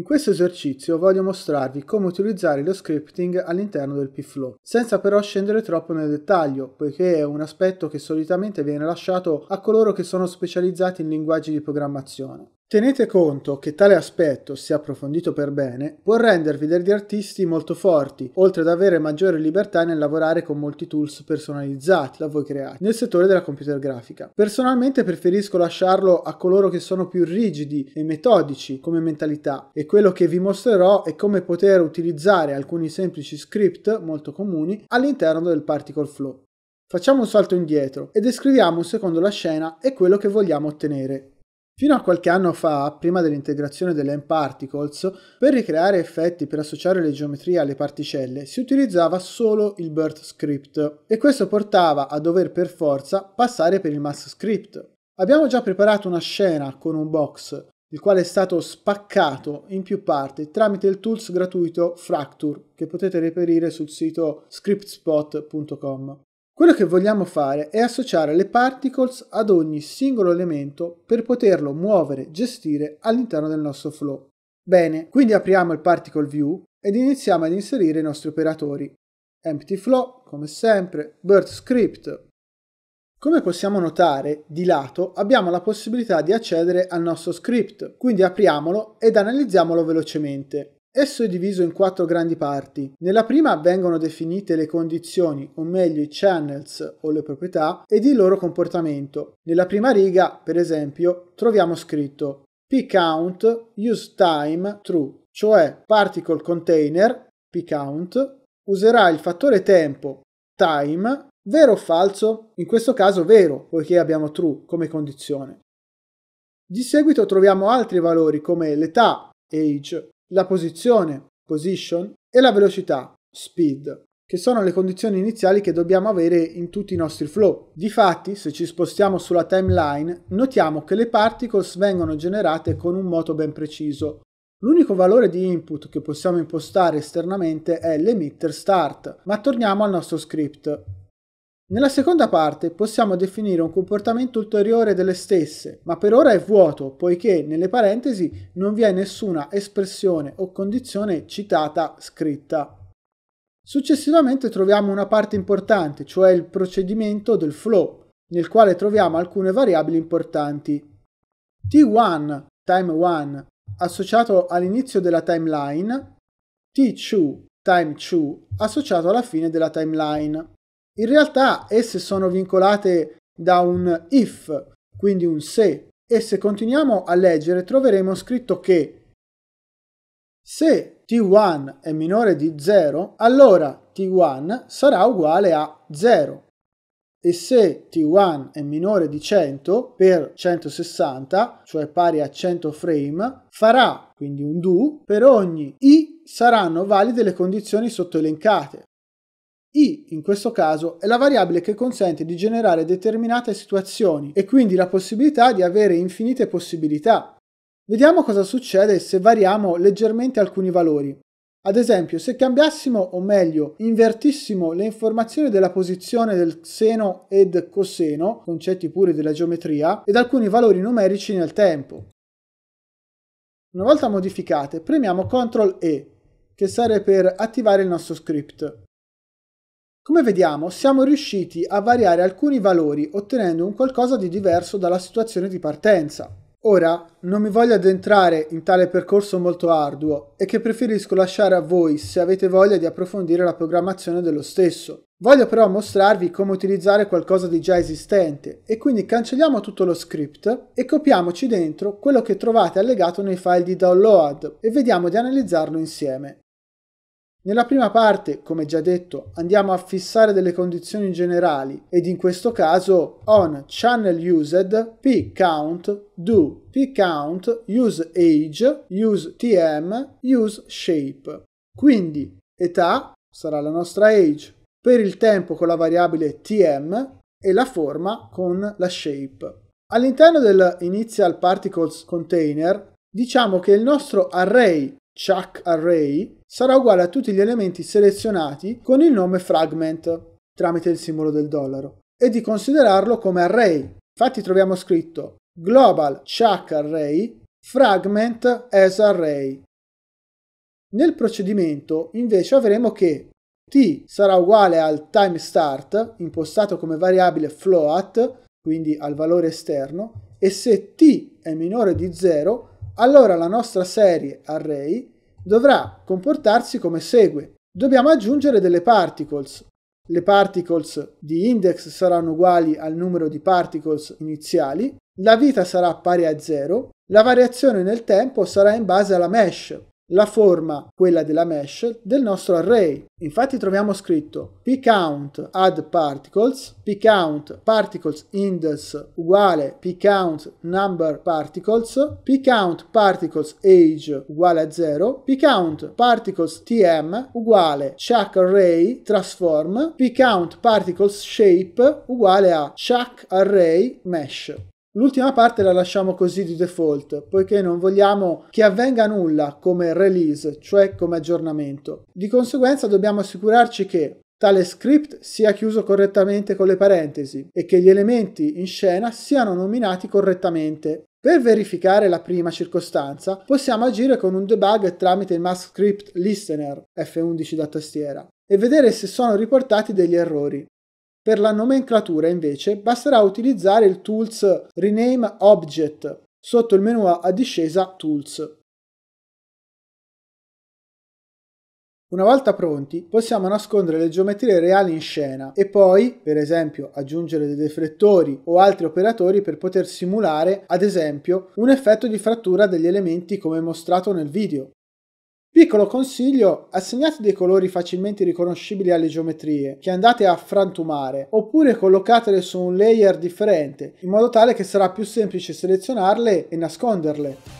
In questo esercizio voglio mostrarvi come utilizzare lo scripting all'interno del pflow, senza però scendere troppo nel dettaglio, poiché è un aspetto che solitamente viene lasciato a coloro che sono specializzati in linguaggi di programmazione. Tenete conto che tale aspetto, se approfondito per bene, può rendervi degli artisti molto forti, oltre ad avere maggiore libertà nel lavorare con molti tools personalizzati da voi creati nel settore della computer grafica. Personalmente preferisco lasciarlo a coloro che sono più rigidi e metodici come mentalità e quello che vi mostrerò è come poter utilizzare alcuni semplici script molto comuni all'interno del particle flow. Facciamo un salto indietro e descriviamo un secondo la scena e quello che vogliamo ottenere. Fino a qualche anno fa, prima dell'integrazione delle M-particles, per ricreare effetti per associare le geometrie alle particelle si utilizzava solo il BERT script e questo portava a dover per forza passare per il mass script. Abbiamo già preparato una scena con un box, il quale è stato spaccato in più parti tramite il tools gratuito Fracture che potete reperire sul sito scriptspot.com. Quello che vogliamo fare è associare le particles ad ogni singolo elemento per poterlo muovere, gestire all'interno del nostro flow. Bene, quindi apriamo il particle view ed iniziamo ad inserire i nostri operatori. Empty flow, come sempre, birth script. Come possiamo notare, di lato abbiamo la possibilità di accedere al nostro script, quindi apriamolo ed analizziamolo velocemente. Esso è diviso in quattro grandi parti. Nella prima vengono definite le condizioni, o meglio i channels o le proprietà, ed il loro comportamento. Nella prima riga, per esempio, troviamo scritto pcount use time true, cioè particle container pcount userà il fattore tempo time vero o falso, in questo caso vero, poiché abbiamo true come condizione. Di seguito troviamo altri valori come l'età age la posizione, position, e la velocità, speed, che sono le condizioni iniziali che dobbiamo avere in tutti i nostri flow. Difatti, se ci spostiamo sulla timeline, notiamo che le particles vengono generate con un moto ben preciso. L'unico valore di input che possiamo impostare esternamente è l'emitter start, ma torniamo al nostro script. Nella seconda parte possiamo definire un comportamento ulteriore delle stesse, ma per ora è vuoto, poiché nelle parentesi non vi è nessuna espressione o condizione citata scritta. Successivamente troviamo una parte importante, cioè il procedimento del flow, nel quale troviamo alcune variabili importanti. T1, time 1, associato all'inizio della timeline, T2, time 2, associato alla fine della timeline. In realtà esse sono vincolate da un if, quindi un se, e se continuiamo a leggere troveremo scritto che se t1 è minore di 0, allora t1 sarà uguale a 0 e se T1 è minore di 100 per 160, cioè pari a 100 frame, farà quindi un do per ogni i saranno valide le condizioni sotto elencate. I in questo caso è la variabile che consente di generare determinate situazioni e quindi la possibilità di avere infinite possibilità. Vediamo cosa succede se variamo leggermente alcuni valori. Ad esempio, se cambiassimo o meglio invertissimo le informazioni della posizione del seno ed coseno, concetti puri della geometria, ed alcuni valori numerici nel tempo. Una volta modificate, premiamo CTRL E, che serve per attivare il nostro script. Come vediamo, siamo riusciti a variare alcuni valori ottenendo un qualcosa di diverso dalla situazione di partenza. Ora, non mi voglio addentrare in tale percorso molto arduo e che preferisco lasciare a voi se avete voglia di approfondire la programmazione dello stesso. Voglio però mostrarvi come utilizzare qualcosa di già esistente e quindi cancelliamo tutto lo script e copiamoci dentro quello che trovate allegato nei file di download e vediamo di analizzarlo insieme. Nella prima parte, come già detto, andiamo a fissare delle condizioni generali ed in questo caso on channel used p count do p count use age use tm use shape. Quindi età sarà la nostra age, per il tempo con la variabile tm e la forma con la shape. All'interno del initial particles container diciamo che il nostro array chuck array sarà uguale a tutti gli elementi selezionati con il nome fragment tramite il simbolo del dollaro e di considerarlo come array. Infatti troviamo scritto global chuck array fragment as array. Nel procedimento invece avremo che t sarà uguale al time start impostato come variabile float, quindi al valore esterno, e se t è minore di 0 allora la nostra serie array dovrà comportarsi come segue. Dobbiamo aggiungere delle particles. Le particles di index saranno uguali al numero di particles iniziali, la vita sarà pari a 0, la variazione nel tempo sarà in base alla mesh, la forma, quella della mesh, del nostro array. Infatti troviamo scritto pcount add particles, pcount particles index uguale pcount number particles, pcount particles age uguale a 0, pcount particles tm uguale chuck array transform, pcount particles shape uguale a chuck array mesh. L'ultima parte la lasciamo così di default, poiché non vogliamo che avvenga nulla come release, cioè come aggiornamento. Di conseguenza dobbiamo assicurarci che tale script sia chiuso correttamente con le parentesi e che gli elementi in scena siano nominati correttamente. Per verificare la prima circostanza, possiamo agire con un debug tramite il mask script listener F11 da tastiera e vedere se sono riportati degli errori. Per la nomenclatura invece basterà utilizzare il tools Rename Object sotto il menu a discesa Tools. Una volta pronti possiamo nascondere le geometrie reali in scena e poi, per esempio, aggiungere dei deflettori o altri operatori per poter simulare, ad esempio, un effetto di frattura degli elementi come mostrato nel video. Piccolo consiglio, assegnate dei colori facilmente riconoscibili alle geometrie che andate a frantumare, oppure collocatele su un layer differente, in modo tale che sarà più semplice selezionarle e nasconderle.